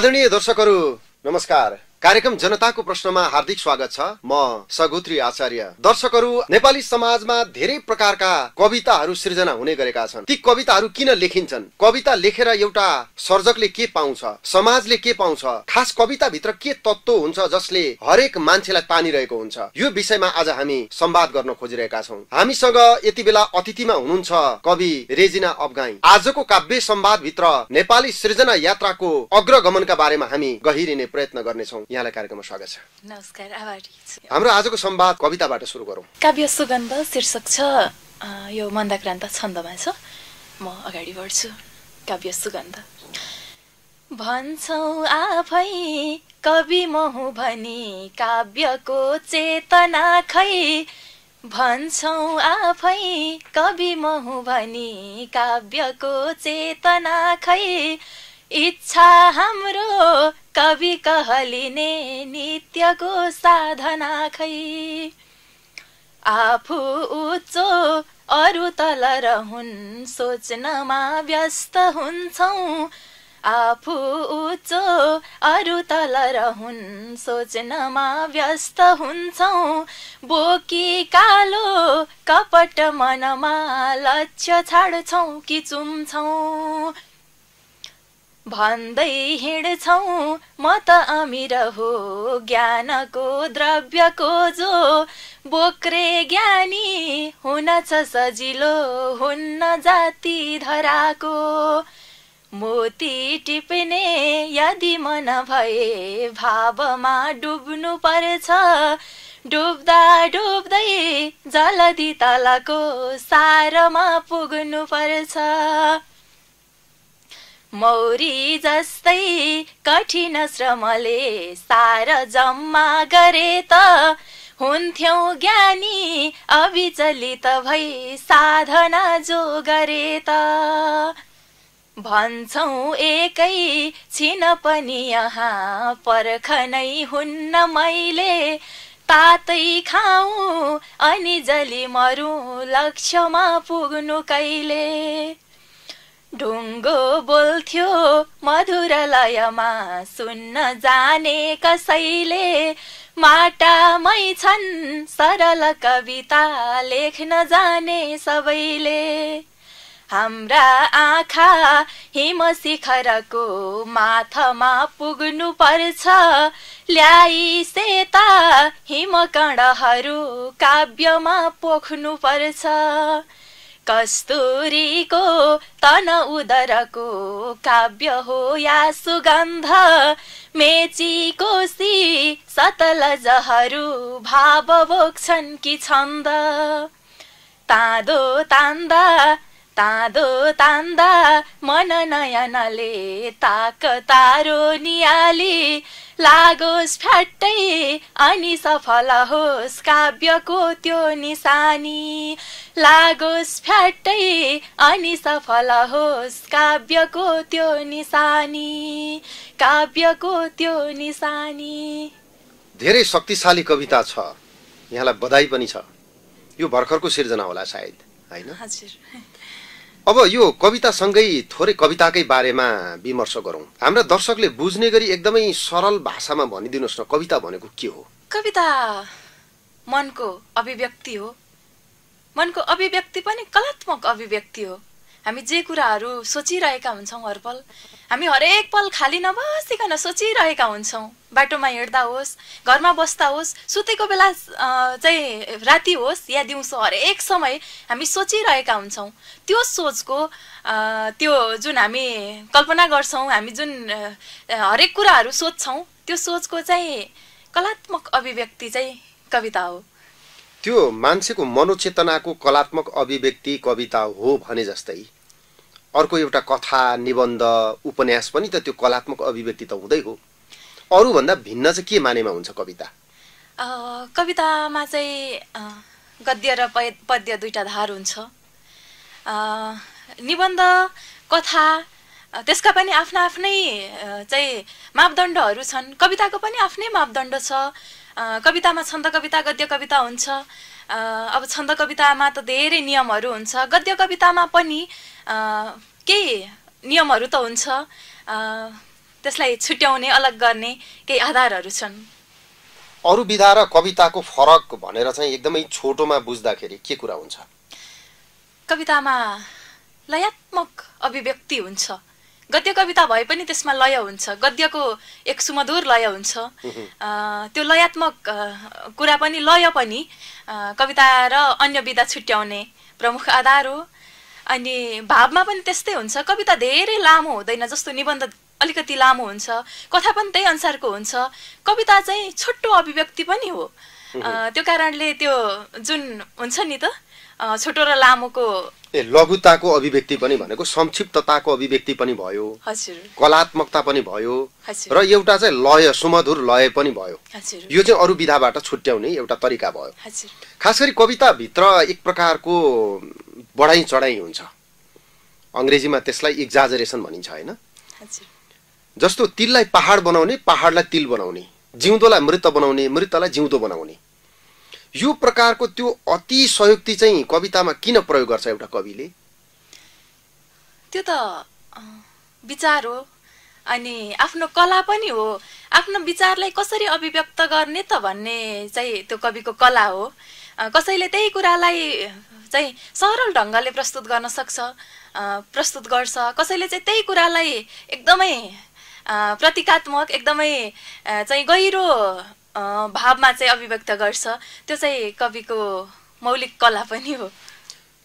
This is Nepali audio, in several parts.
आदरणीय दर्शक नमस्कार कार्यक्रम जनताको प्रश्नमा हार्दिक स्वागत छ म सगुत्री आचार्य दर्शकहरू नेपाली समाजमा धेरै प्रकारका कविताहरू सृजना हुने गरेका छन् ती कविताहरू किन लेखिन्छन् कविता लेखेर एउटा सर्जकले के पाउँछ समाजले के पाउँछ खास कविताभित्र के तत्व हुन्छ जसले हरेक मान्छेलाई तानिरहेको हुन्छ यो विषयमा आज हामी सम्वाद गर्न खोजिरहेका छौँ हामीसँग यति बेला अतिथिमा हुनुहुन्छ कवि रेजिना अफगाई आजको काव्य भित्र नेपाली सृजना यात्राको अग्रगमनका बारेमा हामी गहिरिने प्रयत्न गर्नेछौँ यहाँलाई कार्यक्रममा स्वागत छ नमस्कार आभारी हाम्रो आजको संवाद कविताबाट सुरु गरौँ काव्य सुगन्ध शीर्षक छ यो मन्दाक्रान्त छन्दमा छ म अगाडि बढ्छु काव्य सुगन्ध भन्छौ आफै कवि म भनी काव्यको चेतना खै भन्छौ आफै कवि म भनी काव्यको चेतना खै इच्छा हाम्रो कवि कहलिने नित्यको साधना खै आफू उचो अरू तल रहन् सोच्नमा व्यस्त हुन्छौ आफू उचो अरू तल रहन् सोच्नमा व्यस्त हुन्छौ बोकी कालो कपट मनमा लक्ष्य छाड्छौ कि चुम्छौ भन्दै हिँड्छौ म त अमिर हो ज्ञानको द्रव्यको जो बोक्रे ज्ञानी हुन छ सजिलो हुन्न जाति धराको मोती टिप्ने यदि मन भए भावमा डुब्नु पर्छ डुब्दा डुब्दै जलदी तलको सारमा पुग्नु पर्छ मौरी जस्तै कठिन श्रमले सार जम्मा गरे त हुन्थ्यौ ज्ञानी अविचलित भई साधना जो गरे त भन्छौ एकै छिन पनि यहाँ पर्ख नै हुन्न मैले तातै खाऊ अनि जली मरौँ लक्ष्यमा पुग्नु कहिले ढुङ्गो बोल्थ्यो मधुर लयमा सुन्न जाने कसैले माटामै छन् सरल कविता लेख्न जाने सबैले हाम्रा आँखा हिम शिखरको माथमा पुग्नु पर्छ ल्याई सेता हिम कणहरू काव्यमा पोख्नु पर्छ कस्तुरीको तन उदरको काव्य हो या सुगन्ध मेचीको सतल सतलजहरू भाव बोक्छन् कि छन्द तादो तान्दा तादो तान्दा मन नयनले ताक तारो नियाली लागोस् फ्याट्टै अनि सफल होस् काव्यको त्यो निशानी लागोस् फ्याट्टै अनि सफल होस् काव्यको त्यो निशानी काव्यको त्यो निशानी धेरै शक्तिशाली कविता छ यहाँलाई बधाई पनि छ यो भर्खरको सिर्जना होला सायद होइन अब यो कवितासँगै थोरै कविताकै बारेमा विमर्श गरौँ हाम्रा दर्शकले बुझ्ने गरी एकदमै सरल भाषामा भनिदिनुहोस् न कविता भनेको के हो कविता मनको अभिव्यक्ति हो मनको अभिव्यक्ति पनि कलात्मक अभिव्यक्ति हो हामी जे कुराहरू सोचिरहेका हुन्छौँ हर पल हामी हरेक पल खाली नबसिकन सोचिरहेका हुन्छौँ बाटोमा हिँड्दा होस् घरमा बस्दा होस् सुतेको बेला चाहिँ राति होस् या दिउँसो हरेक समय हामी सोचिरहेका हुन्छौँ त्यो सोचको त्यो जुन हामी कल्पना गर्छौँ हामी जुन हरेक कुराहरू सोध्छौँ त्यो सोचको चाहिँ कलात्मक अभिव्यक्ति चाहिँ कविता हो त्यो मान्छेको मनोचेतनाको कलात्मक अभिव्यक्ति कविता हो भने जस्तै अर्को एउटा कथा निबन्ध उपन्यास पनि त त्यो कलात्मक अभिव्यक्ति त हुँदै हो अरूभन्दा भिन्न चाहिँ के मानेमा हुन्छ कविता कवितामा चाहिँ गद्य र पद्य दुईवटा धार हुन्छ निबन्ध कथा त्यसका पनि आफ्ना आफ्नै चाहिँ मापदण्डहरू छन् कविताको पनि आफ्नै मापदण्ड छ कवितामा छन्द कविता गद्य कविता हुन्छ अब छन्द कवितामा त धेरै नियमहरू हुन्छ गद्य कवितामा पनि केही नियमहरू त हुन्छ त्यसलाई छुट्याउने अलग गर्ने केही आधारहरू छन् अरू विधा र कविताको फरक भनेर चाहिँ एकदमै छोटोमा बुझ्दाखेरि के कुरा हुन्छ कवितामा लयात्मक अभिव्यक्ति हुन्छ गद्य कविता भए पनि त्यसमा लय हुन्छ गद्यको एक सुमधुर लय हुन्छ त्यो लयात्मक कुरा पनि लय पनि कविता र अन्य विधा छुट्याउने प्रमुख आधार हो अनि भावमा पनि त्यस्तै हुन्छ कविता धेरै लामो हुँदैन जस्तो निबन्ध अलिकति लामो हुन्छ कथा पनि त्यही अनुसारको हुन्छ कविता चाहिँ छोटो अभिव्यक्ति पनि हो त्यो कारणले त्यो जुन हुन्छ नि त छोटो र लामोको ए लघुताको अभिव्यक्ति पनि भनेको संक्षिप्तताको अभिव्यक्ति पनि भयो कलात्मकता पनि भयो र एउटा चाहिँ लय सुमधुर लय पनि भयो यो चाहिँ अरू विधाबाट छुट्याउने एउटा तरिका भयो खास गरी कविताभित्र एक प्रकारको बढाइ चढाइ हुन्छ अङ्ग्रेजीमा त्यसलाई इक्जाजरेसन भनिन्छ होइन जस्तो तिललाई पहाड बनाउने पहाडलाई तिल बनाउने जिउँदोलाई मृत बनाउने मृतलाई जिउँदो बनाउने यो प्रकारको त्यो अति सहयुक्ति चाहिँ कवितामा किन प्रयोग गर्छ एउटा कविले त्यो त विचार हो अनि आफ्नो कला पनि हो आफ्नो विचारलाई कसरी अभिव्यक्त गर्ने त भन्ने चाहिँ त्यो कविको कला हो कसैले त्यही कुरालाई चाहिँ सरल ढङ्गले प्रस्तुत गर्न सक्छ प्रस्तुत गर्छ कसैले चाहिँ त्यही कुरालाई एकदमै प्रतीकात्मक एकदमै चाहिँ गहिरो भावमा चाहिँ अभिव्यक्त गर्छ त्यो चाहिँ कविको मौलिक कला पनि हो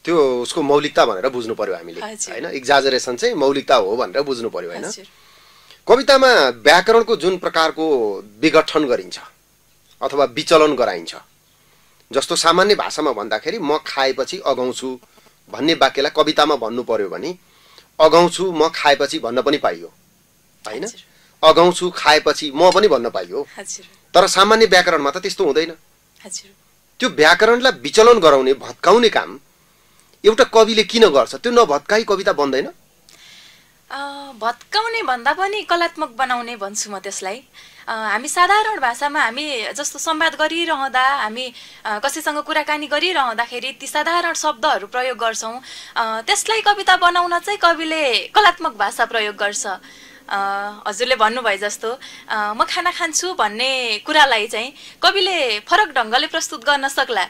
त्यो उसको मौलिकता भनेर बुझ्नु पर्यो हामीले होइन इक्जाजरेसन चाहिँ मौलिकता हो भनेर बुझ्नु पर्यो होइन कवितामा व्याकरणको जुन प्रकारको विघटन गरिन्छ अथवा विचलन गराइन्छ जस्तो सामान्य भाषामा भन्दाखेरि म खाएपछि अगाउँछु भन्ने वाक्यलाई कवितामा भन्नु पर्यो भने अगाउँछु म खाएपछि भन्न पनि पाइयो होइन अगाउँछु खाएपछि म पनि भन्न पाइयो तर सामान्य व्याकरणमा त त्यस्तो हुँदैन त्यो व्याकरणलाई विचलन गराउने भत्काउने काम एउटा कविले किन गर्छ त्यो नभत्काई कविता बन्दैन भत्काउने भन्दा पनि कलात्मक बनाउने भन्छु म त्यसलाई हामी साधारण भाषामा हामी जस्तो संवाद गरिरहँदा हामी कसैसँग कुराकानी गरिरहँदाखेरि ती साधारण शब्दहरू प्रयोग गर्छौँ त्यसलाई कविता बनाउन चाहिँ कविले कलात्मक भाषा प्रयोग गर्छ हजुरले भन्नुभयो जस्तो म खाना खान्छु भन्ने कुरालाई चाहिँ कविले फरक ढङ्गले प्रस्तुत गर्न सक्ला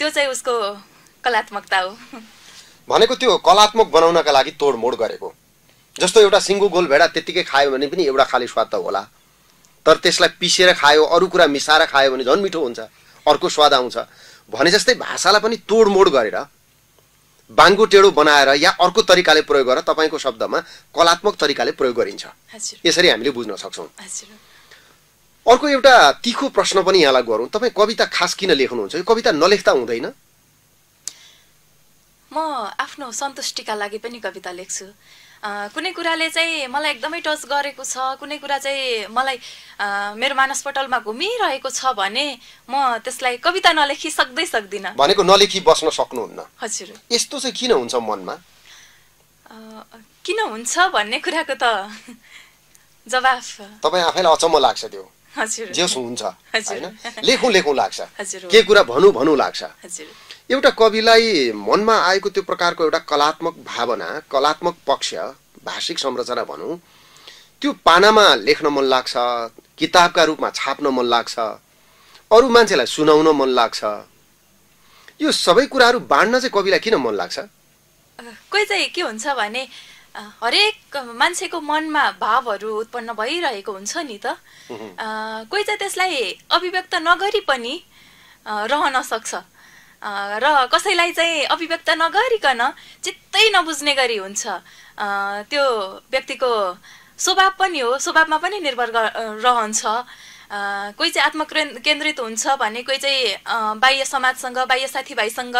त्यो चाहिँ उसको कलात्मकता हो भनेको त्यो कलात्मक बनाउनका लागि तोडमोड गरेको जस्तो एउटा सिङ्गो गोल भेडा त्यत्तिकै खायो भने पनि एउटा खाली स्वाद त होला तर त्यसलाई पिसेर खायो अरू कुरा मिसाएर खायो भने झन् मिठो हुन्छ अर्को स्वाद आउँछ भने जस्तै भाषालाई पनि तोडमोड गरेर बाङ्गो बनाएर या अर्को तरिकाले प्रयोग गरेर तपाईँको शब्दमा कलात्मक तरिकाले प्रयोग गरिन्छ यसरी हामीले बुझ्न सक्छौँ अर्को एउटा तिखो प्रश्न पनि यहाँलाई गरौँ तपाईँ कविता खास किन लेख्नुहुन्छ यो कविता नलेख्दा हुँदैन म आफ्नो सन्तुष्टिका लागि पनि कविता लेख्छु कुनै कुराले चाहिँ मलाई एकदमै टच गरेको छ कुनै कुरा चाहिँ मलाई मेरो मानसपटलमा घुमिरहेको छ भने म त्यसलाई कविता नलेखी सक्दै सक्दिनँ भनेको नलेखी बस्न सक्नुहुन्न हजुर यस्तो चाहिँ किन हुन्छ मनमा किन हुन्छ भन्ने कुराको त जवाफ तपाईँ आफैलाई अचम्म लाग्छ त्यो हजुर जे हुन्छ होइन लेखौँ लेखौँ लाग्छ के कुरा भनौँ भनौँ लाग्छ हजुर एउटा कविलाई मनमा आएको त्यो प्रकारको एउटा कलात्मक भावना कलात्मक पक्ष भाषिक संरचना भनौँ त्यो पानामा लेख्न मन लाग्छ किताबका रूपमा छाप्न मन लाग्छ अरू मान्छेलाई सुनाउन मन लाग्छ यो सबै कुराहरू बाँड्न चाहिँ कविलाई किन मन लाग्छ कोही चाहिँ के हुन्छ भने हरेक मान्छेको मनमा भावहरू उत्पन्न भइरहेको हुन्छ नि त कोही चाहिँ त्यसलाई अभिव्यक्त नगरी पनि रहन सक्छ र कसैलाई चाहिँ अभिव्यक्त नगरिकन चित्तै नबुझ्ने गरी हुन्छ त्यो व्यक्तिको स्वभाव पनि हो स्वभावमा पनि निर्भर रहन्छ कोही चाहिँ आत्मकेन्द्रित केन्द्रित हुन्छ भने कोही चाहिँ बाह्य समाजसँग बाह्य साथीभाइसँग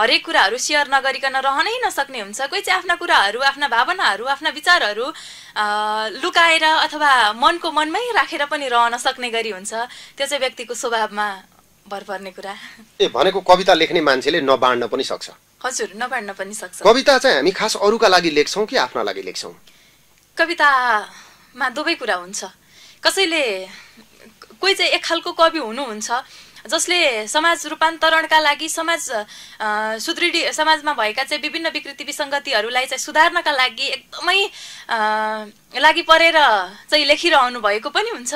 हरेक कुराहरू सेयर नगरिकन रहनै नसक्ने हुन्छ कोही चाहिँ आफ्ना कुराहरू आफ्ना भावनाहरू आफ्ना विचारहरू लुकाएर अथवा मनको मनमै राखेर पनि रहन सक्ने गरी हुन्छ त्यो चाहिँ व्यक्तिको स्वभावमा भर पर्ने कुरा ए भनेको कविता लेख्ने मान्छेले नबाँड्न पनि सक्छ हजुर नबाँड्न पनि सक्छ कविता चाहिँ हामी खास अरूका लागि लेख्छौँ कि आफ्ना लागि लेख्छौँ कवितामा दुवै कुरा हुन्छ कसैले कोही चाहिँ एक खालको कवि हुनुहुन्छ जसले समाज रूपान्तरणका लागि समाज सुदृढी समाजमा भएका चाहिँ विभिन्न विकृति विसङ्गतिहरूलाई चाहिँ सुधार्नका लागि एकदमै लागि परेर चाहिँ लेखिरहनु भएको पनि हुन्छ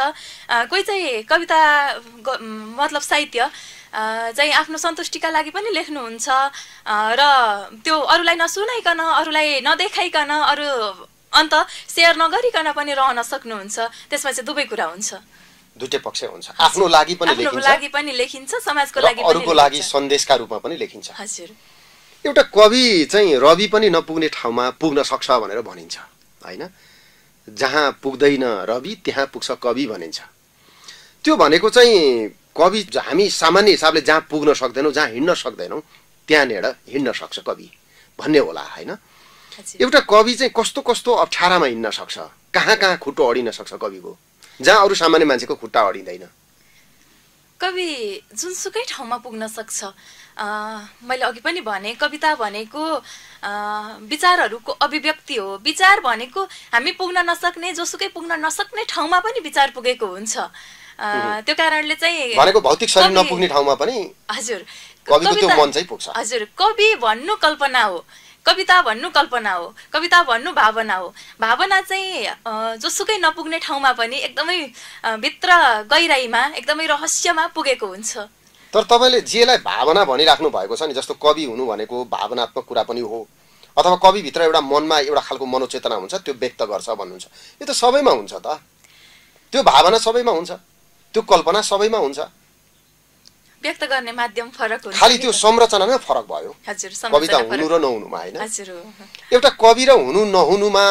कोही चाहिँ कविता मतलब साहित्य चाहिँ आफ्नो सन्तुष्टिका लागि पनि लेख्नुहुन्छ र त्यो अरूलाई नसुनाइकन अरूलाई नदेखाइकन अरू अन्त सेयर नगरिकन पनि रहन सक्नुहुन्छ त्यसमा चाहिँ दुवै कुरा हुन्छ दुइटै पक्ष हुन्छ आफ्नो लागि पनि लेखिन्छ अरूको लागि सन्देशका रूपमा पनि लेखिन्छ हजुर एउटा कवि चाहिँ रवि पनि नपुग्ने ठाउँमा पुग्न सक्छ भनेर भनिन्छ होइन जहाँ पुग्दैन रवि त्यहाँ पुग्छ कवि भनिन्छ त्यो भनेको चाहिँ कवि हामी सामान्य हिसाबले जहाँ पुग्न सक्दैनौँ जहाँ हिँड्न सक्दैनौँ त्यहाँनिर हिँड्न सक्छ कवि भन्ने होला होइन एउटा कवि चाहिँ कस्तो कस्तो अप्ठ्यारामा हिँड्न सक्छ कहाँ कहाँ खुट्टो अडिन सक्छ कविको जहाँ अरू सामान्य मान्छेको खुट्टा अडिँदैन कवि जुनसुकै ठाउँमा पुग्न सक्छ मैले अघि पनि भने कविता भनेको विचारहरूको अभिव्यक्ति हो विचार भनेको हामी पुग्न नसक्ने जोसुकै पुग्न नसक्ने ठाउँमा पनि विचार पुगेको हुन्छ त्यो कारणले चाहिँ भनेको भौतिक शरीर नपुग्ने ठाउँमा पनि हजुर कविको त्यो मन चाहिँ पुग्छ हजुर कवि भन्नु कल्पना हो कविता भन्नु कल्पना हो कविता भन्नु भावना हो भावना चाहिँ जोसुकै नपुग्ने ठाउँमा पनि एकदमै भित्र गहिराईमा एकदमै रहस्यमा पुगेको हुन्छ तर तपाईँले जेलाई भावना भनिराख्नु भएको छ नि जस्तो कवि हुनु भनेको भावनात्मक कुरा पनि हो अथवा कविभित्र एउटा मनमा एउटा खालको मनोचेतना हुन्छ त्यो व्यक्त गर्छ भन्नुहुन्छ यो त सबैमा हुन्छ त त्यो भावना सबैमा हुन्छ त्यो कल्पना सबैमा हुन्छ व्यक्त गर्ने माध्यम फरक हुन्छ खालि त्यो संरचना नै फरक भयो कविता हुनु र नहुनुमा होइन एउटा कवि र हुनु नहुनुमा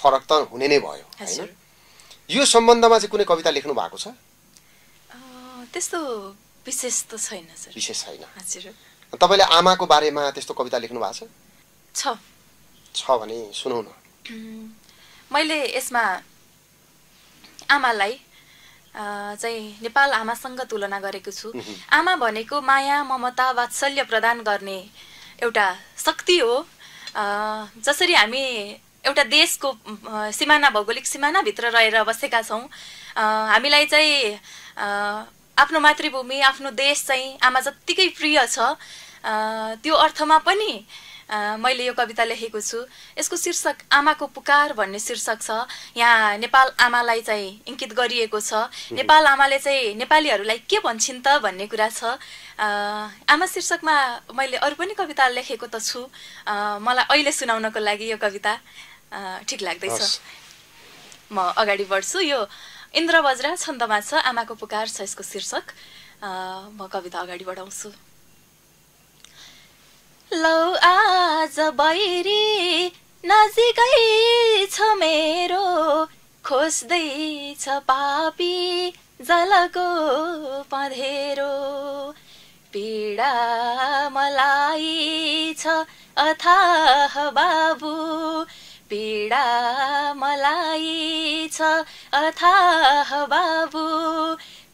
फरक त हुने नै भयो यो सम्बन्धमा चाहिँ कुनै कविता लेख्नु भएको छ त्यस्तो विशेष त छैन विशेष छैन तपाईँले आमाको बारेमा त्यस्तो कविता लेख्नु भएको छ छ भने सुनौ न मैले यसमा आमालाई चाहिँ नेपाल आमासँग तुलना गरेको छु आमा भनेको माया ममता वात्सल्य प्रदान गर्ने एउटा शक्ति हो जसरी हामी एउटा देशको सिमाना भौगोलिक सिमानाभित्र रहेर बसेका छौँ हामीलाई चाहिँ आफ्नो मातृभूमि आफ्नो देश चाहिँ आमा जत्तिकै प्रिय छ त्यो अर्थमा पनि मैले यो कविता लेखेको छु यसको शीर्षक आमाको पुकार भन्ने शीर्षक छ यहाँ नेपाल आमालाई चाहिँ इङ्कित गरिएको छ नेपाल आमाले चाहिँ नेपालीहरूलाई के भन्छन् त भन्ने कुरा छ आमा शीर्षकमा मैले अरू पनि कविता लेखेको त छु मलाई अहिले सुनाउनको लागि यो कविता ठिक लाग्दैछ म अगाडि बढ्छु यो इन्द्र बज्रा छन्दमा छ आमाको पुकार छ यसको शीर्षक म कविता अगाडि बढाउँछु लौ आज बैरी नजिकै छ मेरो छ पापी जलको पधेरो पीडा मलाई छ अथाह बाबु पीडा मलाई छ अथाह बाबु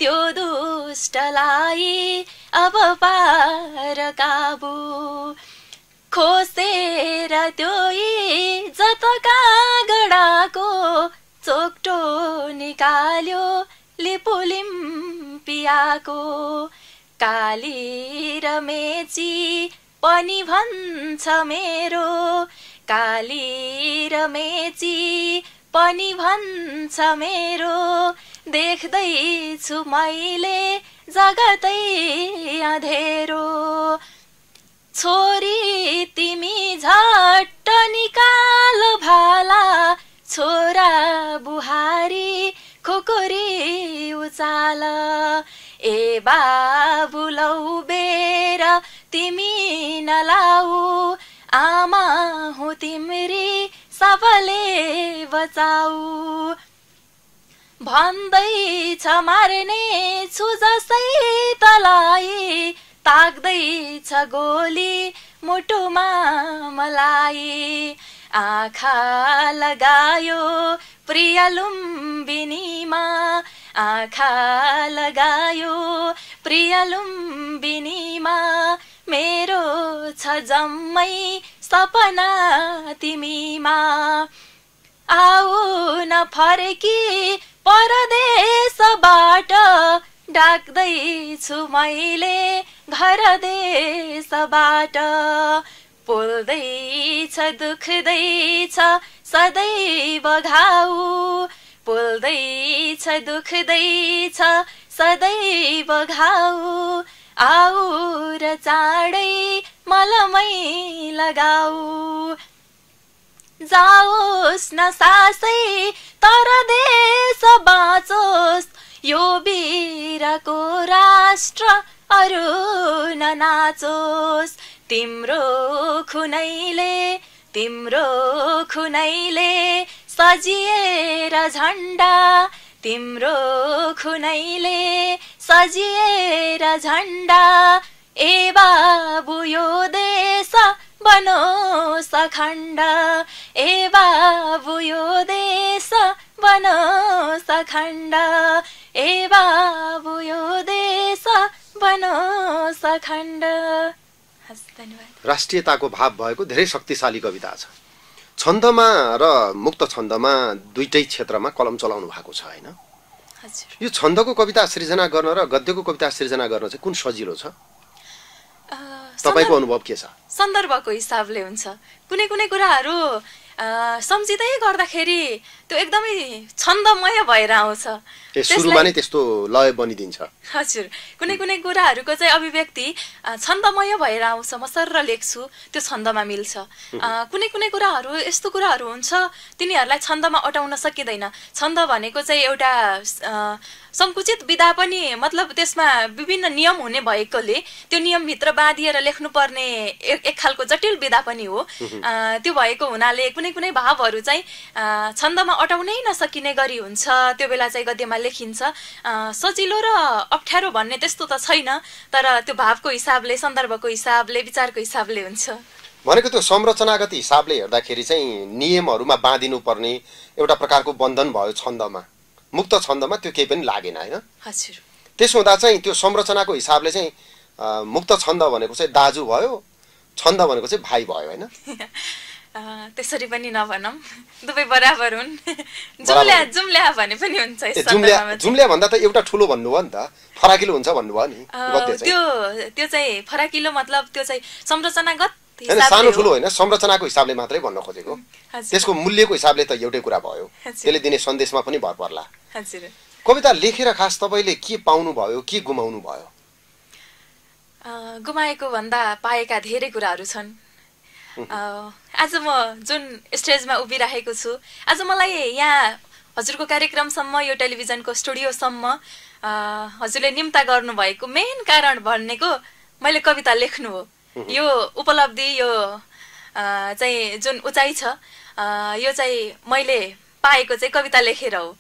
त्यो दुष्टलाई अब पार काबु खोसेर त्यो जतका काँगडाको चोकटो निकाल्यो लिपुलिम्पियाको, काली र मेची पनि भन्छ मेरो काली र मेची पनि भन्छ मेरो देख्दैछु मैले जगतै अँधेरो छोरी तिमी झट्ट निकाल भाला छोरा बुहारी खुकुरी उचाल ए बाबु लौ बेर तिमी नलाऊ आमा हो तिम्री सबले बचाऊ भन्दैछ मार्ने छु जसै तलाई ताक्दैछ गोली मुटुमा मलाई आँखा लगायो प्रिय लुम्बिनीमा आँखा लगायो प्रिय लुम्बिनीमा मेरो छ जम्मै सपना तिमीमा आऊ न फर्की परदेशबाट डाक्दैछु मैले घर देशबाट पोल्दैछ दुख्दैछ सदैव घाउ पोल्दैछ दुख्दैछ सदैव घाउ आऊ र चाँडै मलमै लगाऊ जाओस् न सासै तर देश बाँचोस् यो वीरको राष्ट्र अरू नाचोस् तिम्रो खुनैले तिम्रो खुनैले सजिएर झन्डा तिम्रो खुनैले सजिएर झन्डा ए बाबु यो देश बनो सखण्ड ए बाबु यो देश बनो सखण्ड ए बाबु यो देश बनोस अखण्ड राष्ट्रियताको भाव भएको धेरै शक्तिशाली कविता छ छन्दमा र मुक्त छन्दमा दुइटै क्षेत्रमा कलम चलाउनु भएको छ होइन यो छन्दको कविता सृजना गर्न र गद्यको कविता सृजना गर्न चाहिँ कुन सजिलो छ तपाईँको अनुभव के छ सन्दर्भको हिसाबले हुन्छ कुनै कुनै कुराहरू सम्झिँदै गर्दाखेरि त्यो एकदमै छन्दमय भएर आउँछ सुरुमा नै त्यस्तो लय बनिदिन्छ हजुर कुनै कुनै कुराहरूको चाहिँ अभिव्यक्ति छन्दमय भएर आउँछ म सर लेख्छु त्यो छन्दमा मिल्छ कुनै कुनै कुराहरू यस्तो कुराहरू हुन्छ तिनीहरूलाई छन्दमा अटाउन सकिँदैन छन्द भनेको चाहिँ एउटा सङ्कुचित विधा पनि मतलब त्यसमा विभिन्न नियम हुने भएकोले त्यो नियमभित्र बाँधिएर लेख्नुपर्ने एक एक खालको जटिल विधा पनि हो त्यो भएको हुनाले कुनै कुनै भावहरू चाहिँ छन्दमा अटाउनै नसकिने गरी हुन्छ त्यो बेला चाहिँ गद्यमा लेखिन्छ सजिलो र अप्ठ्यारो भन्ने त्यस्तो त छैन तर त्यो भावको हिसाबले सन्दर्भको हिसाबले विचारको हिसाबले हुन्छ भनेको त्यो संरचनागत हिसाबले हेर्दाखेरि चाहिँ नियमहरूमा बाँधिनुपर्ने एउटा प्रकारको बन्धन भयो छन्दमा मुक्त छन्दमा त्यो केही पनि लागेन होइन हजुर त्यसो हुँदा चाहिँ त्यो संरचनाको हिसाबले चाहिँ मुक्त छन्द भनेको चाहिँ दाजु भयो छन्द भनेको चाहिँ भाइ भयो होइन त्यसरी पनि नभनौँ दुवै बराबर हुन् जुम्ल्या जुम्ल्या भने पनि हुन्छ जुम्ल्या भन्दा त एउटा ठुलो भन्नुभयो नि त फराकिलो हुन्छ भन्नुभयो नि त्यो त्यो चाहिँ फराकिलो मतलब त्यो चाहिँ संरचनागत सानो ठुलो होइन संरचनाको हिसाबले मात्रै भन्न खोजेको त्यसको मूल्यको हिसाबले त एउटै कुरा भयो त्यसले दिने सन्देशमा पनि भर पर्ला कविता लेखेर खास तपाईँले के पाउनु भयो के गुमाउनु भयो गुमाएको भन्दा पाएका धेरै कुराहरू छन् आज म जुन स्टेजमा उभिराखेको छु आज मलाई यहाँ हजुरको कार्यक्रमसम्म यो टेलिभिजनको स्टुडियोसम्म हजुरले निम्ता गर्नुभएको मेन कारण भनेको मैले कविता लेख्नु हो यो उपलब्धि यो चाहिँ जुन उचाइ छ यो चाहिँ मैले पाएको चाहिँ कविता लेखेर हो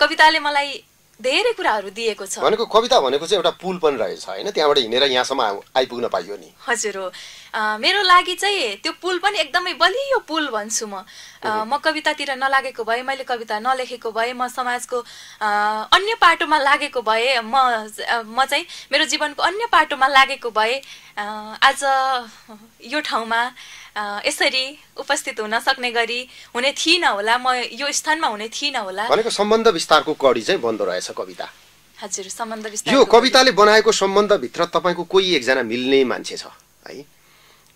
कविताले मलाई धेरै कुराहरू दिएको छ भनेको कविता भनेको चाहिँ एउटा पुल पनि रहेछ होइन त्यहाँबाट हिँडेर यहाँसम्म आइपुग्न पाइयो नि हजुर हो मेरो लागि चाहिँ त्यो पुल पनि एकदमै बलियो पुल भन्छु म म कवितातिर नलागेको भए मैले कविता नलेखेको भए म समाजको अन्य पाटोमा लागेको भए म म चाहिँ मेरो जीवनको अन्य पाटोमा लागेको भए आज यो ठाउँमा यसरी उपस्थित हुन सक्ने गरी हुने थिइनँ होला म यो स्थानमा हुने थिइनँ होला भनेको सम्बन्ध विस्तारको कडी चाहिँ बन्द रहेछ कविता हजुर सम्बन्ध विस्तार यो कविताले बनाएको सम्बन्धभित्र तपाईँको कोही एकजना मिल्ने मान्छे छ है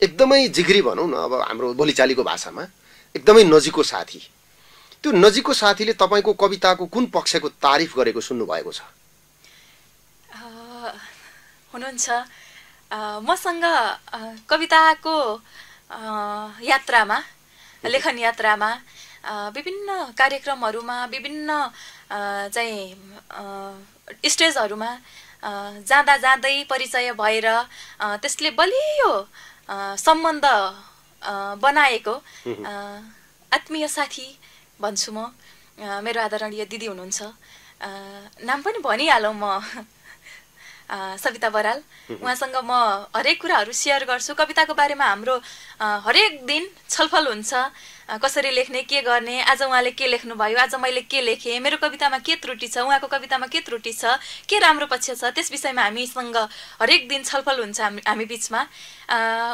एकदमै जिग्री भनौँ न अब हाम्रो बोलीचालीको भाषामा एकदमै नजिकको साथी त्यो नजिकको साथीले तपाईँको कविताको कुन पक्षको तारिफ गरेको सुन्नुभएको छ हुनुहुन्छ मसँग कविताको यात्रामा लेखन यात्रामा विभिन्न कार्यक्रमहरूमा विभिन्न चाहिँ स्टेजहरूमा जाँदा जाँदै परिचय भएर त्यसले बलियो सम्बन्ध बनाएको आत्मीय साथी भन्छु म मेरो आदरणीय दिदी हुनुहुन्छ नाम पनि भनिहालौँ म सविता बराल उहाँसँग म हरेक कुराहरू सेयर गर्छु कविताको बारेमा हाम्रो हरेक दिन छलफल हुन्छ कसरी लेख्ने के गर्ने आज उहाँले के लेख्नुभयो आज मैले के लेखेँ मेरो कवितामा के त्रुटि छ उहाँको कवितामा के त्रुटि छ के राम्रो पक्ष छ त्यस विषयमा हामीसँग हरेक दिन छलफल हुन्छ हामी हामी बिचमा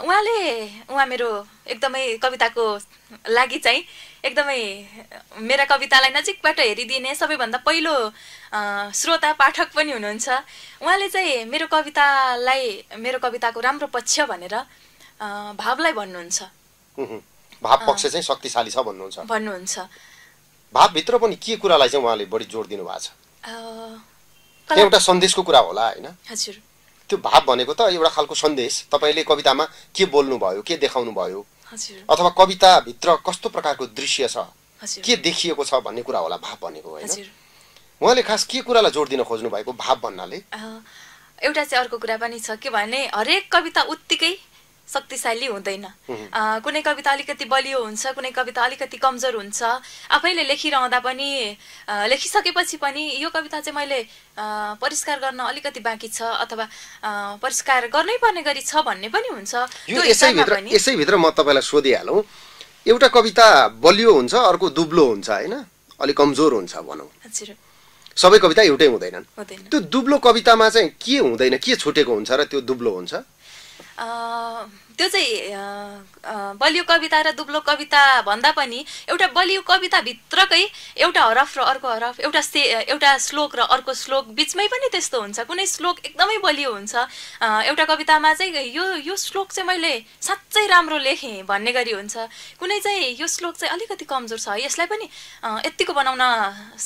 उहाँले उहाँ मेरो एकदमै कविताको लागि चाहिँ एकदमै मेरा कवितालाई नजिकबाट हेरिदिने सबैभन्दा पहिलो श्रोता पाठक पनि हुनुहुन्छ उहाँले चाहिँ मेरो कवितालाई मेरो कविताको राम्रो पक्ष भनेर भावलाई भन्नुहुन्छ भाव पक्ष चाहिँ शक्तिशाली छ भन्नुहुन्छ भन्नुहुन्छ भावभित्र पनि के कुरालाई चाहिँ उहाँले बढी जोड दिनु भएको छ एउटा सन्देशको कुरा होला होइन हजुर त्यो भाव भनेको त एउटा खालको सन्देश तपाईँले कवितामा के बोल्नुभयो के देखाउनु भयो अथवा कविताभित्र कस्तो प्रकारको दृश्य छ के देखिएको छ भन्ने कुरा होला भाव भनेको होइन उहाँले खास के कुरालाई जोड दिन खोज्नु भएको भाव भन्नाले एउटा चाहिँ अर्को कुरा पनि छ के भने हरेक कविता उत्तिकै शक्तिशाली हुँदैन कुनै कविता अलिकति बलियो हुन्छ कुनै कविता अलिकति कमजोर हुन्छ आफैले लेखिरहँदा पनि लेखिसकेपछि पनि यो कविता चाहिँ मैले परिष्कार गर्न अलिकति बाँकी छ अथवा परिष्कार गर्नै पर्ने गरी छ भन्ने पनि हुन्छ यसैभित्र म तपाईँलाई सोधिहालौँ एउटा कविता बलियो हुन्छ अर्को दुब्लो हुन्छ होइन अलिक कमजोर हुन्छ भनौँ सबै कविता एउटै हुँदैनन् त्यो दुब्लो कवितामा चाहिँ के हुँदैन के छुटेको हुन्छ र त्यो दुब्लो हुन्छ त्यो चाहिँ बलियो कविता र दुब्लो कविता भन्दा पनि एउटा बलियो कविताभित्रकै एउटा हरफ र अर्को हरफ एउटा एउटा श्लोक र अर्को श्लोक बिचमै पनि त्यस्तो हुन्छ कुनै श्लोक एकदमै बलियो हुन्छ एउटा कवितामा चाहिँ यो यो श्लोक चाहिँ मैले साँच्चै राम्रो लेखेँ भन्ने गरी हुन्छ कुनै चाहिँ यो श्लोक चाहिँ अलिकति कमजोर छ यसलाई पनि यत्तिको बनाउन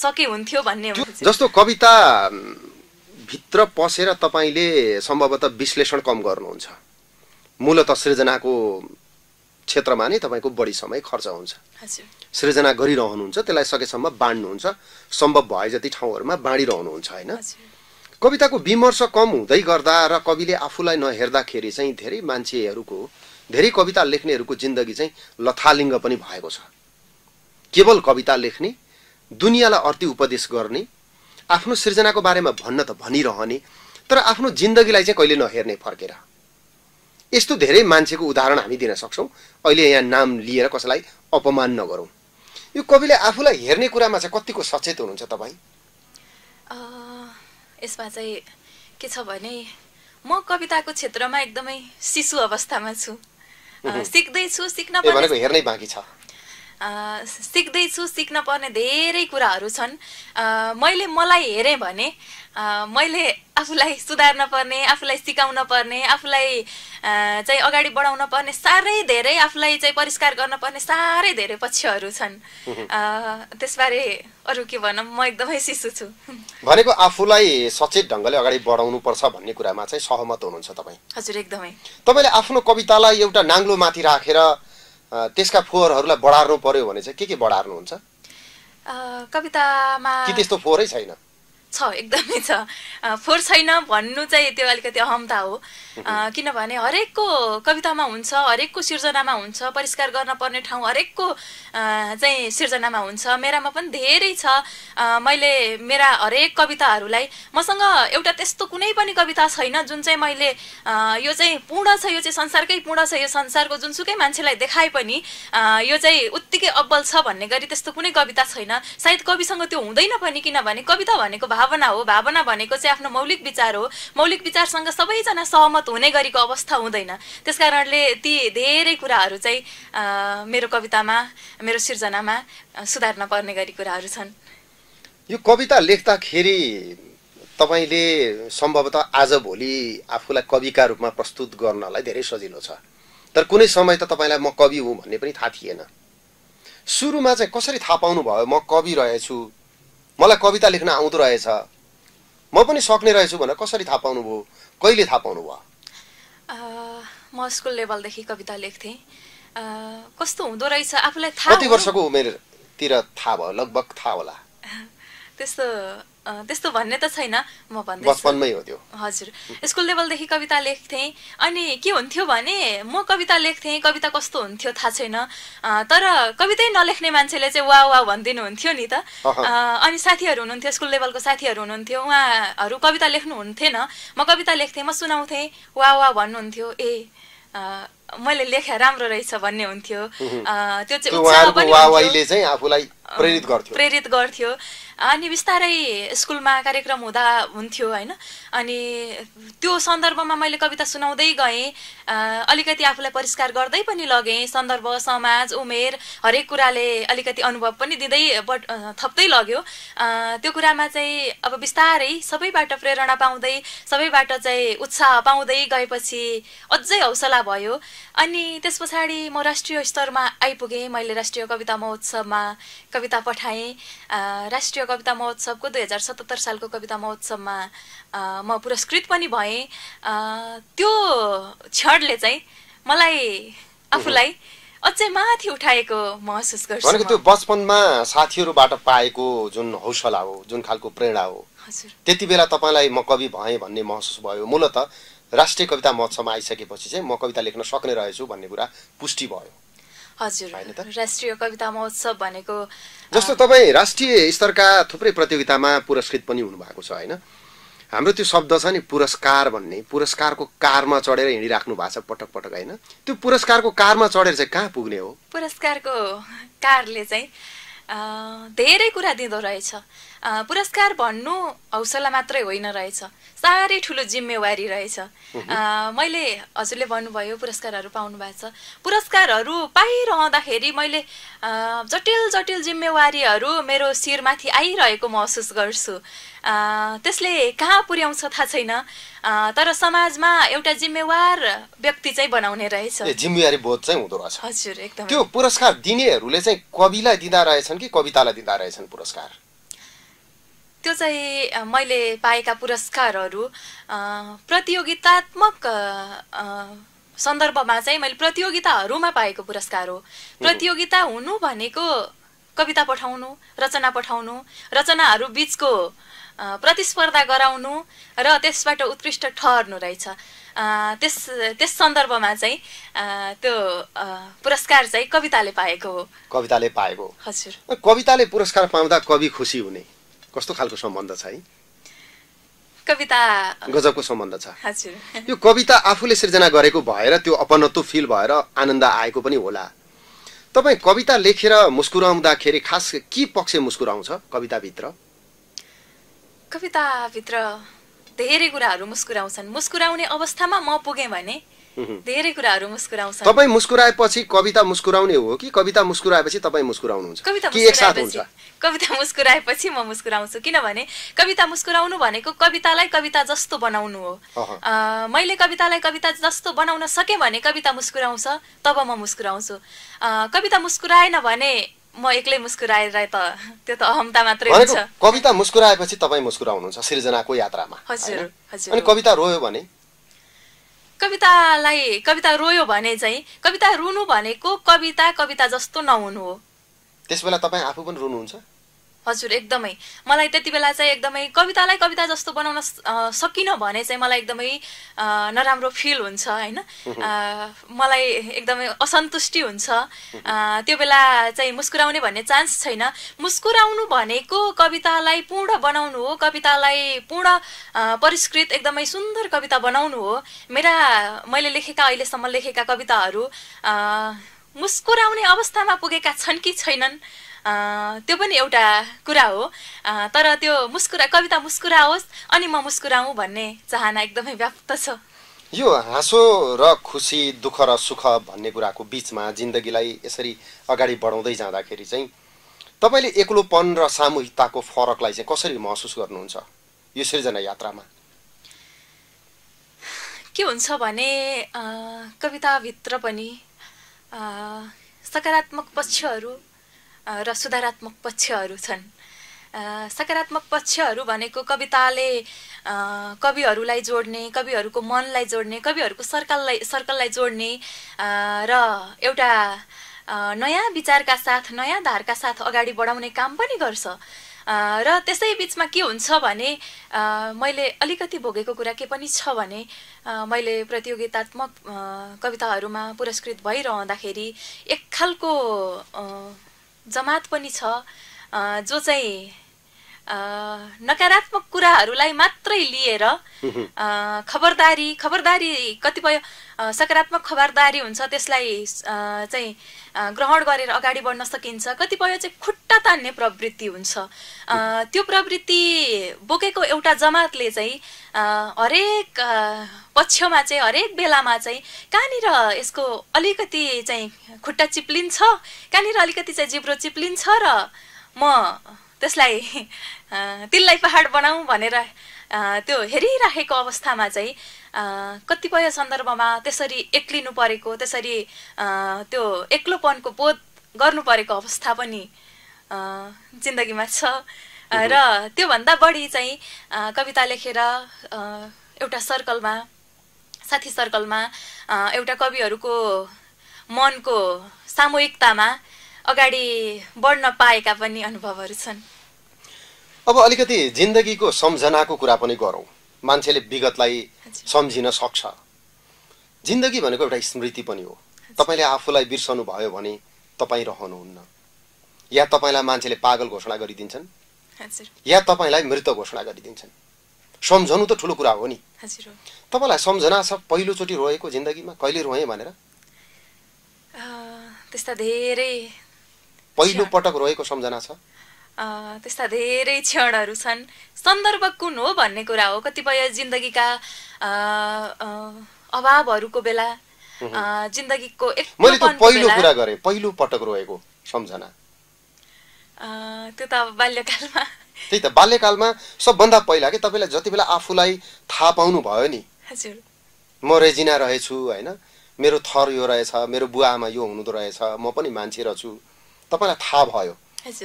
सके हुन्थ्यो भन्ने हुन्छ जस्तो कविता भित्र पसेर तपाईँले सम्भवतः विश्लेषण कम गर्नुहुन्छ मूलत सृजनाको क्षेत्रमा नै तपाईँको बढी समय खर्च हुन्छ सृजना गरिरहनुहुन्छ त्यसलाई सकेसम्म बाँड्नुहुन्छ सम्भव भए जति ठाउँहरूमा बाँडिरहनुहुन्छ होइन कविताको विमर्श कम हुँदै गर्दा र कविले आफूलाई नहेर्दाखेरि चाहिँ धेरै मान्छेहरूको धेरै कविता लेख्नेहरूको जिन्दगी चाहिँ लथालिङ्ग पनि भएको छ केवल कविता लेख्ने दुनियाँलाई अर्थी उपदेश गर्ने आफ्नो सृजनाको बारेमा भन्न त भनिरहने तर आफ्नो जिन्दगीलाई चाहिँ कहिले नहेर्ने फर्केर यस्तो धेरै मान्छेको उदाहरण हामी दिन सक्छौँ अहिले यहाँ नाम लिएर कसैलाई अपमान नगरौँ यो कविले आफूलाई हेर्ने कुरामा चाहिँ कतिको सचेत हुनुहुन्छ तपाईँ यसमा चाहिँ के छ भने म कविताको क्षेत्रमा एकदमै शिशु अवस्थामा छु सिक्दैछु सिक्न हेर्नै बाँकी छ सिक्दैछु सिक्न पर्ने धेरै कुराहरू छन् मैले मलाई हेरेँ भने मैले आफूलाई सुधार्न पर्ने आफूलाई सिकाउन पर्ने आफूलाई चाहिँ अगाडि बढाउन पर्ने साह्रै धेरै आफूलाई चाहिँ परिष्कार गर्न पर्ने साह्रै धेरै पक्षहरू छन् त्यसबारे अरू के भनौँ म एकदमै शिशु छु भनेको आफूलाई सचेत ढङ्गले अगाडि बढाउनु पर्छ भन्ने कुरामा चाहिँ सहमत हुनुहुन्छ तपाईँ हजुर एकदमै तपाईँले आफ्नो कवितालाई एउटा नाङ्लो माथि राखेर त्यसका फोहोरहरूलाई बढार्नु पर्यो भने चाहिँ के के बढार्नुहुन्छ कवितामा कि त्यस्तो फोहोरै छैन छ एकदमै छ फोर छैन भन्नु चाहिँ त्यो अलिकति अहमता हो किनभने हरेकको कवितामा हुन्छ हरेकको सिर्जनामा हुन्छ परिष्कार गर्न पर्ने ठाउँ हरेकको चाहिँ सिर्जनामा हुन्छ मेरामा पनि धेरै छ मैले मेरा हरेक कविताहरूलाई मसँग एउटा त्यस्तो कुनै पनि कविता छैन जुन चाहिँ मैले यो चाहिँ पूर्ण छ यो चाहिँ संसारकै पूर्ण छ यो संसारको जुनसुकै मान्छेलाई देखाए पनि यो चाहिँ उत्तिकै अब्बल छ भन्ने गरी त्यस्तो कुनै कविता छैन सायद कविसँग त्यो हुँदैन पनि किनभने कविता भनेको भावना हो भावना भनेको चाहिँ आफ्नो मौलिक विचार हो मौलिक विचारसँग सबैजना सहमत हुने गरेको अवस्था हुँदैन त्यस ती धेरै कुराहरू चाहिँ मेरो कवितामा मेरो सिर्जनामा सुधार्न पर्ने गरी कुराहरू छन् यो कविता लेख्दाखेरि तपाईँले सम्भवतः आजभोलि आफूलाई कविका रूपमा प्रस्तुत गर्नलाई धेरै सजिलो छ तर कुनै समय त तपाईँलाई म कवि हुँ भन्ने पनि थाहा थिएन सुरुमा चाहिँ कसरी थाहा पाउनुभयो म कवि रहेछु मलाई कविता लेख्न आउँदो रहेछ म पनि सक्ने रहेछु भनेर कसरी थाहा पाउनुभयो कहिले थाहा पाउनु भयो म स्कुल लेभलदेखि कविता लेख्थेँ कस्तो हुँदो रहेछ आफूलाई थाहा कति वर्षको उमेरतिर थाहा भयो लगभग थाहा होला त्यस्तो त्यस्तो भन्ने त छैन म भन्दै हो त्यो हजुर स्कुल लेभलदेखि कविता लेख्थेँ अनि के हुन्थ्यो भने म कविता लेख्थेँ कविता कस्तो हुन्थ्यो थाहा छैन तर कवितै नलेख्ने मान्छेले चाहिँ वा वा भनिदिनु हुन्थ्यो नि त अनि साथीहरू हुनुहुन्थ्यो स्कुल लेभलको साथीहरू हुनुहुन्थ्यो उहाँहरू कविता लेख्नुहुन्थेन म कविता लेख्थेँ म सुनाउँथेँ वा वा भन्नुहुन्थ्यो ए मैले लेख्या राम्रो रहेछ भन्ने हुन्थ्यो त्यो चाहिँ प्रेरित गर्थ्यो अनि बिस्तारै स्कुलमा कार्यक्रम हुँदा हुन्थ्यो होइन अनि त्यो सन्दर्भमा मैले कविता सुनाउँदै गएँ अलिकति आफूलाई परिष्कार गर्दै पनि लगेँ सन्दर्भ समाज उमेर हरेक कुराले अलिकति अनुभव पनि दिँदै बट थप्दै लग्यो त्यो कुरामा चाहिँ अब बिस्तारै सबैबाट प्रेरणा पाउँदै सबैबाट चाहिँ उत्साह पाउँदै गएपछि अझै हौसला भयो अनि त्यस पछाडि म राष्ट्रिय स्तरमा आइपुगेँ मैले राष्ट्रिय कविता महोत्सवमा कविता पठाएँ राष्ट्रिय कविता महोत्सवको दुई हजार सतहत्तर सालको कविता महोत्सवमा म पुरस्कृत पनि भएँ त्यो क्षणले चाहिँ मलाई आफूलाई अझै माथि उठाएको महसुस गर्छु भनेको त्यो बचपनमा साथीहरूबाट पाएको जुन हौसला हो जुन खालको प्रेरणा हो त्यति बेला तपाईँलाई म कवि भएँ भन्ने महसुस भयो मूलत राष्ट्रिय कविता महोत्सवमा आइसकेपछि चाहिँ म कविता लेख्न सक्ने रहेछु भन्ने कुरा पुष्टि भयो हजुर राष्ट्रिय कविता महोत्सव भनेको जस्तो तपाईँ राष्ट्रिय स्तरका थुप्रै प्रतियोगितामा पुरस्कृत पनि हुनुभएको छ होइन हाम्रो त्यो शब्द छ नि पुरस्कार भन्ने पुरस्कारको कारमा चढेर हिँडिराख्नु भएको छ पटक पटक होइन त्यो पुरस्कारको कारमा चढेर चाहिँ कहाँ पुग्ने हो पुरस्कारको कारले चाहिँ धेरै कुरा दिँदो रहेछ पुरस्कार भन्नु हौसला मात्रै होइन रहेछ साह्रै ठुलो जिम्मेवारी रहेछ मैले हजुरले भन्नुभयो पुरस्कारहरू पाउनु भएको छ पुरस्कारहरू पाइरहँदाखेरि मैले जटिल जटिल जिम्मेवारीहरू मेरो शिरमाथि आइरहेको महसुस गर्छु त्यसले कहाँ पुर्याउँछ थाहा छैन तर समाजमा एउटा जिम्मेवार व्यक्ति चाहिँ बनाउने रहेछ जिम्मेवारी बोध चाहिँ हुँदो रहेछ हजुर एकदम त्यो पुरस्कार दिनेहरूले चाहिँ कविलाई दिँदा रहेछन् कि कवितालाई दिँदा रहेछन् पुरस्कार त्यो चाहिँ मैले पाएका पुरस्कारहरू प्रतियोगितात्मक सन्दर्भमा चाहिँ मैले प्रतियोगिताहरूमा पाएको पुरस्कार हो प्रतियोगिता हुनु भनेको कविता पठाउनु रचना पठाउनु रचनाहरू बिचको प्रतिस्पर्धा गराउनु र त्यसबाट उत्कृष्ट ठहरनु रहेछ त्यस त्यस सन्दर्भमा चाहिँ त्यो पुरस्कार चाहिँ कविताले पाएको हो कविताले पाएको हजुर कविताले पुरस्कार पाउँदा कवि खुसी हुने कस्तो खालको सम्बन्ध छ है कविता गजबको सम्बन्ध छ हजुर यो कविता आफूले सृजना गरेको भएर त्यो अपनत्व फिल भएर आनन्द आएको पनि होला तपाईँ कविता लेखेर मुस्कुराउँदाखेरि खास के पक्ष मुस्कुराउँछ कविताभित्र कविताभित्र धेरै कुराहरू मुस्कुराउँछन् मुस्कुराउने अवस्थामा म पुगेँ भने धेरै कुराहरू मुस्कुराउँछन् तपाईँ मुस्कुराएपछि कविता मुस्कुराउने हो कि कविता मुस्कुराएपछि तपाईँ मुस्कुराउनुहुन्छ कविता मुस्कुराएपछि म मुस्कुराउँछु किनभने कविता मुस्कुराउनु भनेको कवितालाई कविता जस्तो बनाउनु हो मैले कवितालाई कविता जस्तो बनाउन सकेँ भने कविता मुस्कुराउँछ तब म मुस्कुराउँछु कविता मुस्कुराएन भने म एक्लै मुस्कुराएर त त्यो त अहमता मात्रै हुन्छ कविता मुस्कुराएपछि तपाईँ मुस्कुराउनुहुन्छ सिर्जनाको यात्रामा हजुर हजुर अनि कविता रोयो भने कवितालाई कविता रोयो भने चाहिँ कविता रुनु भनेको कविता कविता जस्तो नहुनु हो त्यसबेला तपाईँ आफू पनि रुनुहुन्छ हजुर एकदमै मलाई त्यति बेला चाहिँ एकदमै कवितालाई कविता जस्तो बनाउन सकिनँ भने चाहिँ मलाई एकदमै नराम्रो फिल हुन्छ होइन मलाई एकदमै असन्तुष्टि हुन्छ त्यो बेला चाहिँ मुस्कुराउने भन्ने चान्स छैन मुस्कुराउनु भनेको कवितालाई पूर्ण बनाउनु हो कवितालाई पूर्ण परिष्कृत एकदमै सुन्दर कविता बनाउनु हो मेरा मैले लेखेका अहिलेसम्म लेखेका कविताहरू मुस्कुराउने अवस्थामा पुगेका छन् कि छैनन् त्यो पनि एउटा कुरा हो तर त्यो मुस्कुरा कविता मुस्कुरा होस् अनि म मुस्कुराउँ भन्ने चाहना एकदमै व्याप्त छ यो हाँसो र खुसी दुःख र सुख भन्ने कुराको बिचमा जिन्दगीलाई यसरी अगाडि बढाउँदै जाँदाखेरि चाहिँ तपाईँले एक्लोपन र सामूहिकताको फरकलाई चाहिँ कसरी महसुस गर्नुहुन्छ यो सृजना यात्रामा के हुन्छ भने कविताभित्र पनि सकारात्मक पक्षहरू र सुधारात्मक पक्षहरू छन् सकारात्मक पक्षहरू भनेको कविताले कविहरूलाई जोड्ने कविहरूको मनलाई जोड्ने कविहरूको सर्कललाई सर्कललाई जोड्ने र एउटा नयाँ विचारका साथ नयाँ धारका साथ अगाडि बढाउने काम पनि गर्छ र त्यसै बिचमा के हुन्छ भने मैले अलिकति भोगेको कुरा के पनि छ भने मैले प्रतियोगितात्मक कविताहरूमा पुरस्कृत भइरहँदाखेरि एक खालको जमात पनि छ जो चाहिँ नकारात्मक कुराहरूलाई मात्रै लिएर खबरदारी खबरदारी कतिपय सकारात्मक खबरदारी हुन्छ त्यसलाई चाहिँ ग्रहण गरेर अगाडि बढ्न सकिन्छ कतिपय चाहिँ खुट्टा तान्ने प्रवृत्ति हुन्छ त्यो प्रवृत्ति बोकेको एउटा जमातले चाहिँ हरेक पक्षमा चाहिँ हरेक बेलामा चाहिँ कहाँनिर यसको अलिकति चाहिँ खुट्टा चिप्लिन्छ कहाँनिर अलिकति चाहिँ जिब्रो चिप्लिन्छ र म त्यसलाई तिललाई पहाड बनाऊ भनेर त्यो हेरिराखेको अवस्थामा चाहिँ कतिपय सन्दर्भमा त्यसरी एक्लिनु परेको त्यसरी त्यो एक्लोपनको बोध गर्नु परेको अवस्था पनि जिन्दगीमा छ र त्योभन्दा बढी चाहिँ कविता लेखेर एउटा सर्कलमा साथी सर्कलमा एउटा कविहरूको मनको सामूहिकतामा अगाडि बढ्न पाएका पनि अनुभवहरू छन् अब अलिकति जिन्दगीको सम्झनाको कुरा पनि गरौँ मान्छेले विगतलाई सम्झिन सक्छ जिन्दगी भनेको एउटा स्मृति पनि हो तपाईँले आफूलाई बिर्सनु भयो भने तपाईँ रहनुहुन्न या तपाईँलाई मान्छेले पागल घोषणा गरिदिन्छन् या तपाईँलाई मृत घोषणा गरिदिन्छन् सम्झनु त ठुलो कुरा हो नि तपाईँलाई सम्झना छ पहिलोचोटि रोएको जिन्दगीमा कहिले रोएँ भनेर त्यस्ता धेरै पहिलो पटक रोएको सम्झना छ त्यस्ता धेरै क्षणहरू छन् सन्दर्भ कुन हो भन्ने कुरा हो कतिपय जिन्दगीका अभावहरूको बेला जिन्दगीको मैले त पहिलो कुरा गरेँ पहिलो पटक रोएको सम्झना त्यो त बाल्यकालमा त्यही त बाल्यकालमा सबभन्दा पहिला कि तपाईँलाई जति बेला आफूलाई थाहा पाउनु भयो नि हजुर म रेजिना रहेछु होइन मेरो थर यो रहेछ मेरो बुवा आमा यो हुनुहुँदो रहेछ म पनि मान्छे रहेछु तपाईँलाई थाहा भयो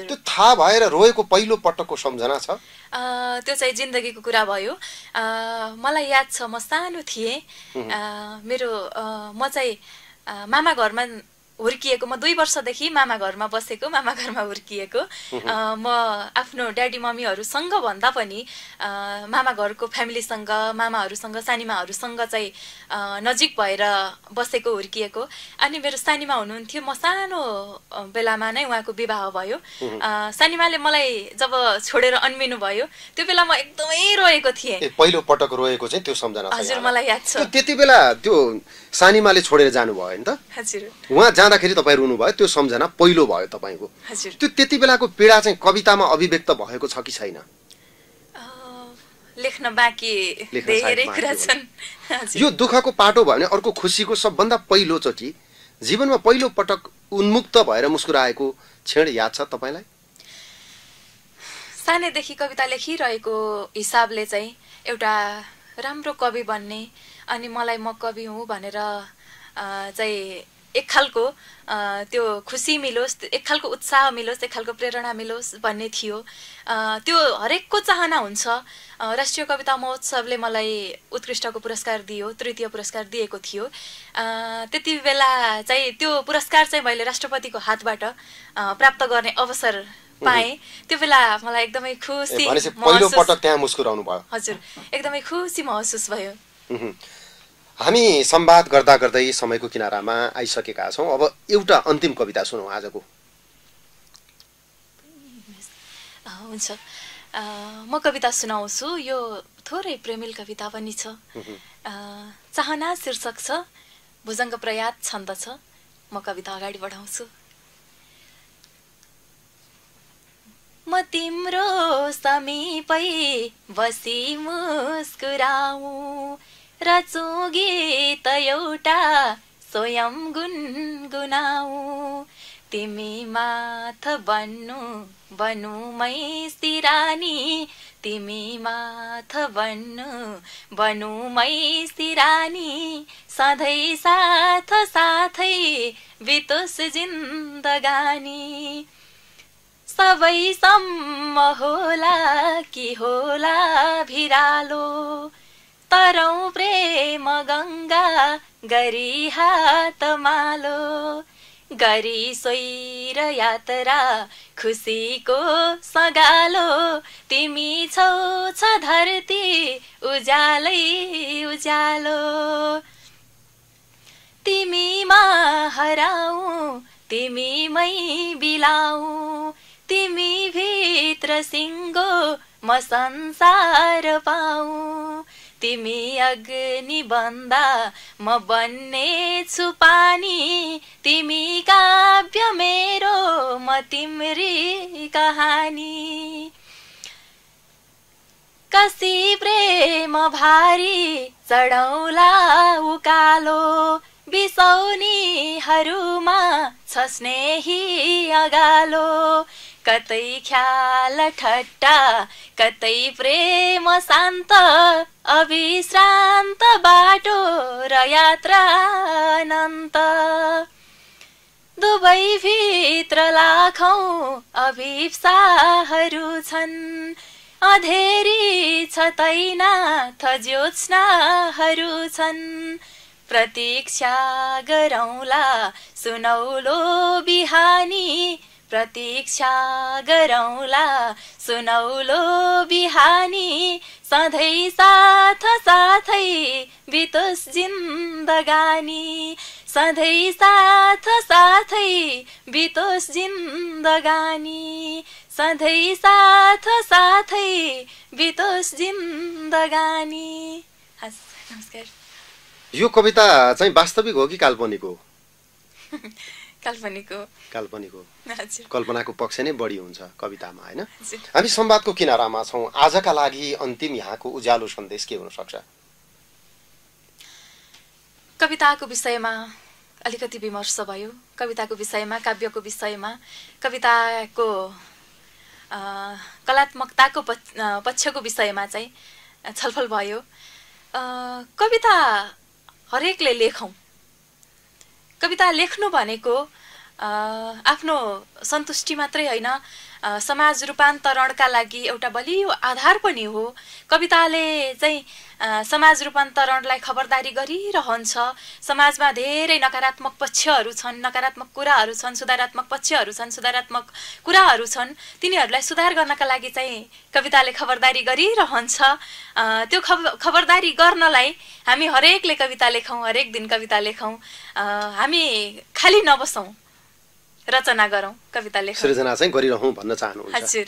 त्यो थाहा भएर रोएको पहिलो पटकको सम्झना छ त्यो चाहिँ जिन्दगीको कुरा भयो मलाई याद छ म सानो थिएँ मेरो म चाहिँ मामा घरमा हुर्किएको म दुई वर्षदेखि मामा घरमा बसेको मामा घरमा हुर्किएको म आफ्नो ड्याडी मम्मीहरूसँग भन्दा पनि मामा घरको फ्यामिलीसँग मामाहरूसँग सानीमाहरूसँग चाहिँ नजिक भएर बसेको हुर्किएको अनि मेरो सानीमा हुनुहुन्थ्यो म सानो बेलामा नै उहाँको विवाह भयो सानीमाले मलाई जब छोडेर अन्मिनु भयो त्यो बेला म एकदमै रोएको थिएँ पहिलो पटक रोएको चाहिँ त्यो सम्झना हजुर मलाई याद छ त्यति बेला त्यो सानिमाले छोडेर जानुभयो होइन त उहाँ जाँदाखेरि तपाईँ रुनुभयो त्यो सम्झना पहिलो भयो तपाईँको त्यो त्यति बेलाको पीडा चाहिँ कवितामा अभिव्यक्त भएको छ कि छैन लेख्न बाँकी धेरै कुरा छन् यो दुःखको पाटो भयो भने अर्को खुसीको सबभन्दा पहिलोचोटि जीवनमा पहिलो पटक उन्मुक्त भएर मुस्कुराएको क्षण याद छ तपाईँलाई सानैदेखि कविता लेखिरहेको हिसाबले चाहिँ एउटा राम्रो कवि बन्ने अनि मलाई म कवि हुँ भनेर चाहिँ एक खालको त्यो खुसी मिलोस् एक खालको उत्साह मिलोस् एक खालको प्रेरणा मिलोस् भन्ने थियो त्यो हरेकको चाहना हुन्छ राष्ट्रिय कविता महोत्सवले मलाई उत्कृष्टको पुरस्कार दियो तृतीय पुरस्कार दिएको थियो त्यति बेला चाहिँ त्यो पुरस्कार चाहिँ मैले राष्ट्रपतिको हातबाट प्राप्त गर्ने अवसर पाएँ त्यो बेला मलाई एकदमै खुसी हजुर एकदमै खुसी महसुस भयो हामी सम्वाद गर्दा गर्दै समयको किनारामा आइसकेका छौँ अब एउटा अन्तिम कविता सुनौँ आजको हुन्छ म कविता सुनाउँछु यो थोरै प्रेमिल कविता पनि छ चाहना शीर्षक छ भुजङ्ग प्रयात छन्द छ म कविता अगाडि बढाउँछु म तिम्रो समीपै बसी मुस्कुराउँ र गीत एउटा स्वयं गुनगुनाऊ तिमी माथ बन्नु बनु मै सिरानी तिमी माथ बन्नु बनु मै सिरानी सधैँ साथ साथै बितोस जिन्दगानी सबैसम्म होला कि होला भिरालो तरौ प्रेम गङ्गा गरी हात मालो गरी सोइर यात्रा खुसीको सगालो तिमी छौ छ धरती उज्यालै उज्यालो तिमीमा तिमी मै बिलाऊ तिमी भित्र सिङ्गो म संसार पाऊ तिमी अग्नि बन्दा म बन्ने छु पानी तिमी काव्य मेरो म तिम्री कहानी कसी प्रेम भारी चढौला उकालो बिसौनीहरूमा छ स्नेही अगालो कतै ख्याल ठट्टा कतै प्रेम शान्त अविश्रान्त बाटो र यात्रा अनन्त दुबै भित्र लाखौँ अभिप्साहरू छन् अधेरी छ थ ज्योत्स्नाहरू छन् प्रतीक्षा गरौँला सुनौलो बिहानी प्रतीक्षा गरौँला सुनौलो बिहानी सधैँ साथ साथै बितोस् जिन्दगानी सधैँ साथ साथै बितोस् जिन्दगानी सधैँ साथ साथै बितोस् जिन्दगानी हस् नमस्कार यो कविता चाहिँ वास्तविक हो कि काल्पनिक हो काल्पनिक हो काल्पनिक हो कल्पनाको पक्ष नै बढी हुन्छ कवितामा होइन हामी संवादको किनारामा छौँ आजका लागि अन्तिम यहाँको उज्यालो सन्देश के हुनसक्छ कविताको विषयमा अलिकति विमर्श भयो कविताको विषयमा काव्यको विषयमा कविताको कलात्मकताको पक्षको विषयमा चाहिँ छलफल भयो कविता हरेकले लेखौँ कविता लेख्नु भनेको आफ्नो सन्तुष्टि मात्रै होइन समाज रूपान्तरणका लागि एउटा बलियो आधार पनि हो कविताले चाहिँ समाज रूपान्तरणलाई खबरदारी गरिरहन्छ समाजमा धेरै नकारात्मक पक्षहरू छन् नकारात्मक कुराहरू छन् सुधारात्मक पक्षहरू छन् सुधारात्मक कुराहरू छन् तिनीहरूलाई सुधार गर्नका लागि चाहिँ कविताले खबरदारी गरिरहन्छ त्यो खब खबरदारी गर्नलाई हामी हरेकले कविता लेखौँ हरेक दिन कविता लेखौँ हामी खालि नबसौँ रचना गरौँ कविता लेख सृजना चाहिँ गरिरहँ भन्न चाहनुहुन्छ हजुर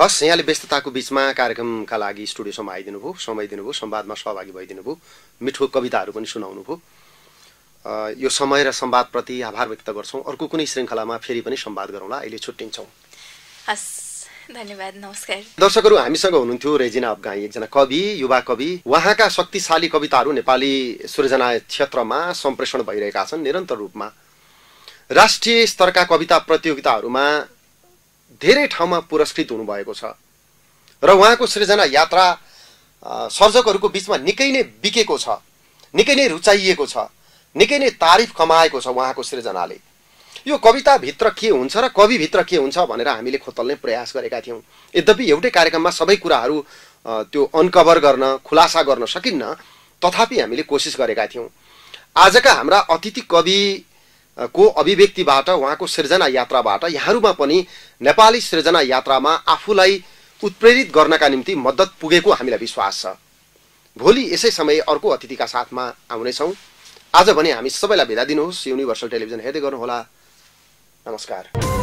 हस् यहाँले व्यस्तताको बिचमा कार्यक्रमका लागि स्टुडियोसम्म आइदिनुभयो समय दिनुभयो संवादमा सहभागी भइदिनुभयो मिठो कविताहरू पनि सुनाउनुभयो यो समय र सम्वादप्रति आभार व्यक्त गर्छौँ अर्को कुनै श्रृङ्खलामा फेरि पनि संवाद गरौँला अहिले छुट्टिन्छौँ हस् धन्यवाद नमस्कार दर्शकहरू हामीसँग हुनुहुन्थ्यो रेजिना अफगाई एकजना कवि युवा कवि उहाँका शक्तिशाली कविताहरू नेपाली सृजना क्षेत्रमा सम्प्रेषण भइरहेका छन् निरन्तर रूपमा राष्ट्रिय स्तरका कविता प्रतियोगिताहरूमा धेरै ठाउँमा पुरस्कृत हुनुभएको छ र उहाँको सृजना यात्रा सर्जकहरूको बिचमा निकै नै बिकेको छ निकै नै रुचाइएको छ निकै नै तारिफ कमाएको छ उहाँको सृजनाले यो कविताभित्र के हुन्छ र कविभित्र के हुन्छ भनेर हामीले खोतल्ने प्रयास गरेका थियौँ यद्यपि एउटै कार्यक्रममा सबै कुराहरू त्यो अनकभर गर्न खुलासा गर्न सकिन्न तथापि हामीले कोसिस गरेका थियौँ आजका हाम्रा अतिथि कवि को अभिव्यक्तिबाट उहाँको सृजना यात्राबाट यहाँहरूमा पनि नेपाली सृजना यात्रामा आफूलाई उत्प्रेरित गर्नका निम्ति मद्दत पुगेको हामीलाई विश्वास छ भोलि यसै समय अर्को अतिथिका साथमा आउनेछौँ आज भने हामी सबैलाई भेदा दिनुहोस् युनिभर्सल टेलिभिजन हेर्दै गर्नुहोला नमस्कार